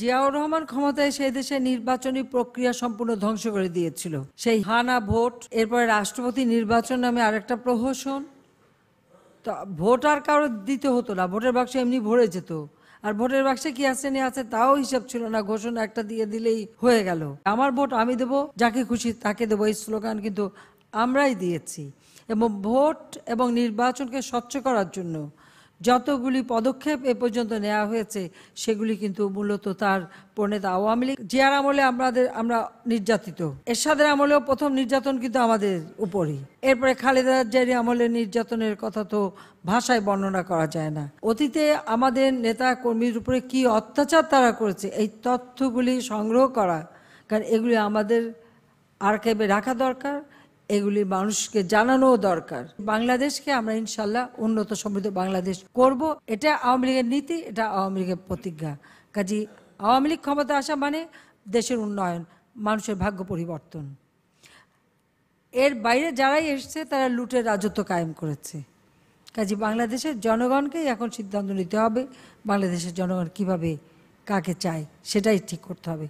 জিয়াউর রহমান ক্ষমতায় সেই দেশে নির্বাচনী প্রক্রিয়া সম্পূর্ণ ধ্বংস করে দিয়েছিল সেই হানা ভোট এরপরে রাষ্ট্রপতি নির্বাচন নামে আরেকটা প্রহসন তো ভোট আর কারো দিতে হতো না ভোটের বাক্সে এমনি ভরে যেত আর ভোটের বাক্সে কি আছে না আছে তাও হিসাব ছিল না ঘোষণা একটা দিয়ে দিলেই হয়ে গেল আমার ভোট আমি দেব যাকে খুশি তাকে দেবো এই স্লোগান কিন্তু আমরাই দিয়েছি এবং ভোট এবং নির্বাচনকে স্বচ্ছ করার জন্য যতগুলি পদক্ষেপ এ পর্যন্ত নেওয়া হয়েছে সেগুলি কিন্তু মূলত তার প্রণেতা আওয়ামী লীগ জিয়ার আমলে আমাদের আমরা নির্যাতিত এরশাদের আমলেও প্রথম নির্যাতন কিন্তু আমাদের উপরই এরপরে খালেদা জারি আমলে নির্যাতনের কথা তো ভাষায় বর্ণনা করা যায় না অতীতে আমাদের নেতা কর্মীর উপরে কি অত্যাচার তারা করেছে এই তথ্যগুলি সংগ্রহ করা কারণ এগুলি আমাদের আর্কাইভে রাখা দরকার এগুলি মানুষকে জানানো দরকার বাংলাদেশকে আমরা ইনশাল্লাহ উন্নত সমৃদ্ধ বাংলাদেশ করব এটা আওয়ামী লীগের নীতি এটা আওয়ামী লীগের প্রতিজ্ঞা কাজী আওয়ামী লীগ ক্ষমতা আসা মানে দেশের উন্নয়ন মানুষের ভাগ্য পরিবর্তন এর বাইরে যারাই এসছে তারা লুটের রাজত্ব কায়েম করেছে কাজী বাংলাদেশের জনগণকেই এখন সিদ্ধান্ত নিতে হবে বাংলাদেশের জনগণ কিভাবে কাকে চায় সেটাই ঠিক করতে হবে